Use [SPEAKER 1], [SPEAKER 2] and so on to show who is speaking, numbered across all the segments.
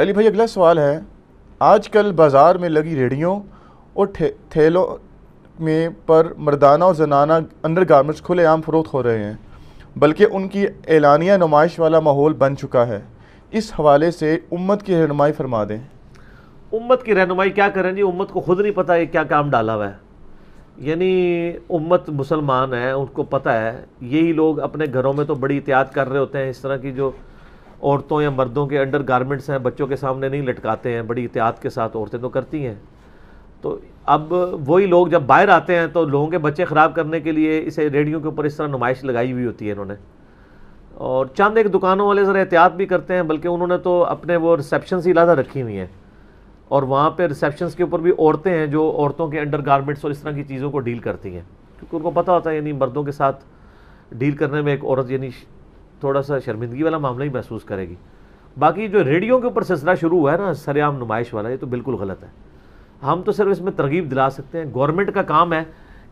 [SPEAKER 1] अली भाई अगला सवाल है आजकल बाज़ार में लगी रेडियों और थे, में पर मर्दाना और जनाना अंडर गारमेंट्स खुलेआम फरोख हो रहे हैं बल्कि उनकी एलानिया नुमाइश वाला माहौल बन चुका है इस हवाले से उम्मत की रहनुमाई फरमा दें उम्मत की रहनुमाई क्या करें जी उम्मत को खुद नहीं पता ये क्या काम डाला हुआ है यानी उम्मत मुसलमान है उनको पता है यही लोग अपने घरों में तो बड़ी एहतियात कर रहे होते हैं इस तरह की जो औरतों या मर्दों के अंडर गारमेंट्स हैं बच्चों के सामने नहीं लटकाते हैं बड़ी एहतियात के साथ औरतें तो करती हैं तो अब वही लोग जब बाहर आते हैं तो लोगों के बच्चे ख़राब करने के लिए इसे रेडियो के ऊपर इस तरह नुमाइश लगाई हुई होती है इन्होंने और चंद एक दुकानों वाले ज़रा एहतियात भी करते हैं बल्कि उन्होंने तो अपने वो रिसेप्शन ही लादा रखी हुई हैं और वहाँ पर रिसेप्शन के ऊपर भी औरतें हैं जो औरतों के अंडर गारमेंट्स और इस तरह की चीज़ों को डील करती हैं क्योंकि उनको पता होता है यानी मर्दों के साथ डील करने में एक औरत यानी थोड़ा सा शर्मिंदगी वाला मामला ही महसूस करेगी बाकी जो रेडियो के ऊपर सिलसिला शुरू हुआ है ना सरेआम नुमाइश वाला ये तो बिल्कुल गलत है हम तो सिर्फ इसमें तरगीब दिला सकते हैं गवर्नमेंट का काम है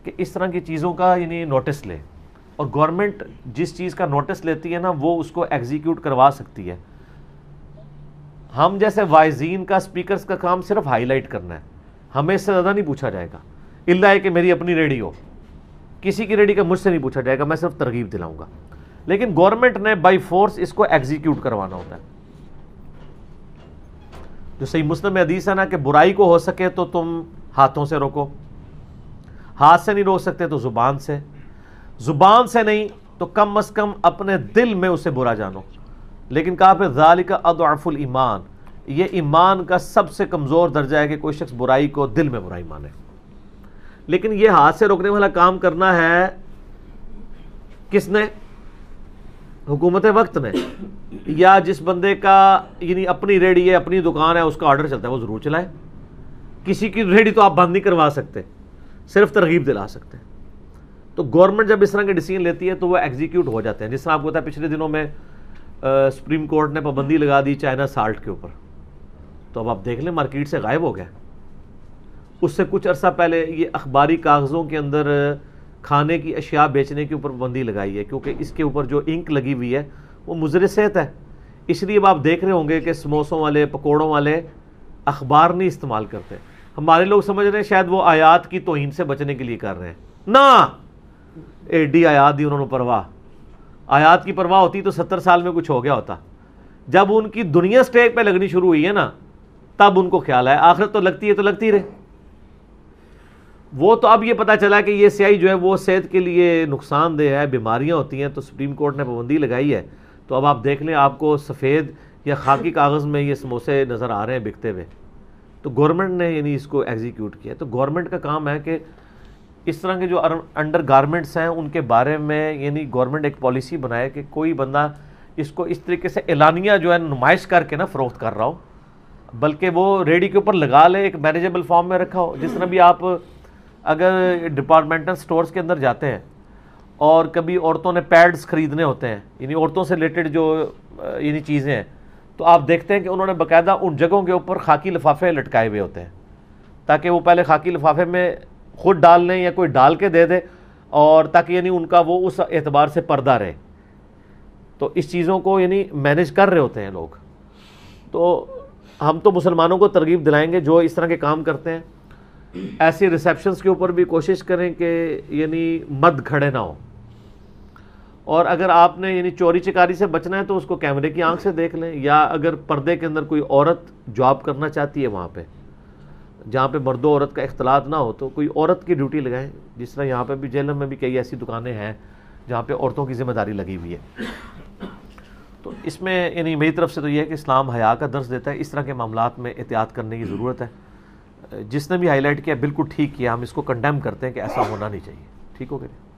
[SPEAKER 1] कि इस तरह की चीज़ों का यानी नोटिस ले और गवर्नमेंट जिस चीज़ का नोटिस लेती है ना वो उसको एग्जीक्यूट करवा सकती है हम जैसे वाइजीन का स्पीकर्स का काम सिर्फ हाईलाइट करना है हमें इससे ज़्यादा नहीं पूछा जाएगा इल्ला है कि मेरी अपनी रेडियो किसी की रेडियो का मुझसे नहीं पूछा जाएगा मैं सिर्फ तरगीब दिलाऊंगा लेकिन गवर्नमेंट ने बाई फोर्स इसको एग्जीक्यूट करवाना होता है जो सही मुस्लिम हदीस है ना कि बुराई को हो सके तो तुम हाथों से रोको हाथ से नहीं रोक सकते तो ज़ुबान से ज़ुबान से नहीं तो कम अज़ कम अपने दिल में उसे बुरा जानो लेकिन कहा पे जालिका अदाफुल ईमान ये ईमान का सबसे कमज़ोर दर्जा है कि कोई शख्स बुराई को दिल में बुराई माने लेकिन ये हाथ से रोकने वाला काम करना है किसने हुकूमत वक्त में या जिस बंदे का यानी अपनी रेडी है अपनी दुकान है उसका ऑर्डर चलता है वो ज़रूर चलाए किसी की रेडी तो आप बंद नहीं करवा सकते सिर्फ तरगीब दिला सकते हैं तो गवर्नमेंट जब इस तरह के डिसीजन लेती है तो वो एग्जीक्यूट हो जाते हैं जिस तरह आपको पता है पिछले दिनों में आ, सुप्रीम कोर्ट ने पाबंदी लगा दी चाइना साल्ट के ऊपर तो अब आप देख लें मार्केट से गायब हो गया उससे कुछ अर्सा पहले ये अखबारी कागज़ों के अंदर खाने की अशिया बेचने के ऊपर पाबंदी लगाई है क्योंकि इसके ऊपर जो इंक लगी हुई है वो मुजर सेहत है इसलिए अब आप देख रहे होंगे कि समोसों वाले पकौड़ों वाले अखबार नहीं इस्तेमाल करते हमारे लोग समझ रहे हैं शायद वो आयात की तोहन से बचने के लिए कर रहे हैं ना एडी आयात दी उन्होंने परवाह आयात की परवाह होती तो सत्तर साल में कुछ हो गया होता जब उनकी दुनिया स्टेज पर लगनी शुरू हुई है ना तब उनको ख्याल है आखिरत तो लगती है तो लगती रहे वो तो अब ये पता चला कि ये स्याही जो है वो सेहत के लिए नुकसानदेह है बीमारियाँ होती हैं तो सुप्रीम कोर्ट ने पाबंदी लगाई है तो अब आप देख लें आपको सफ़ेद या खाकी कागज़ में ये समोसे नज़र आ रहे हैं बिकते हुए तो गवर्नमेंट ने यानी इसको एग्जीक्यूट किया तो गवर्नमेंट का काम है कि इस तरह के जो अंडर गारमेंट्स हैं उनके बारे में यानी गवर्नमेंट एक पॉलिसी बनाए कि कोई बंदा इसको इस तरीके से एलानिया जो है नुमाइश करके ना फ़रोख्त कर रहा हो बल्कि वो रेडी के ऊपर लगा ले एक मैनेजेबल फॉर्म में रखा हो जिस तरह भी आप अगर डिपार्टमेंटल स्टोर्स के अंदर जाते हैं और कभी औरतों ने पैड्स ख़रीदने होते हैं यानी औरतों से रिलेटेड जो यानी चीज़ें हैं तो आप देखते हैं कि उन्होंने बाकायदा उन जगहों के ऊपर खाकी लिफाफे लटकाए हुए होते हैं ताकि वो पहले खाकी लिफाफे में खुद डाल लें या कोई डाल के दे दे और ताकि यानी उनका वो उस एतबार से पर्दा रहे तो इस चीज़ों को यानी मैनेज कर रहे होते हैं लोग तो हम तो मुसलमानों को तरगीब दिलाएंगे जो इस तरह के काम करते हैं ऐसी रिसेप्शंस के ऊपर भी कोशिश करें कि यानी मद खड़े ना हो और अगर आपने यानी चोरी चिकारी से बचना है तो उसको कैमरे की आंख से देख लें या अगर पर्दे के अंदर कोई औरत जॉब करना चाहती है वहाँ पे जहाँ पे मर्द औरत का इख्तलात ना हो तो कोई औरत की ड्यूटी लगाएं जिस तरह यहाँ पे भी जेलम में भी कई ऐसी दुकानें हैं जहाँ पे औरतों की जिम्मेदारी लगी हुई है तो इसमें यानी मेरी तरफ से तो यह है कि इस्लाम हया का दर्ज देता है इस तरह के मामला में एहतियात करने की ज़रूरत है जिसने भी हाईलाइट किया बिल्कुल ठीक किया हम इसको कंडेम करते हैं कि ऐसा होना नहीं चाहिए ठीक हो गया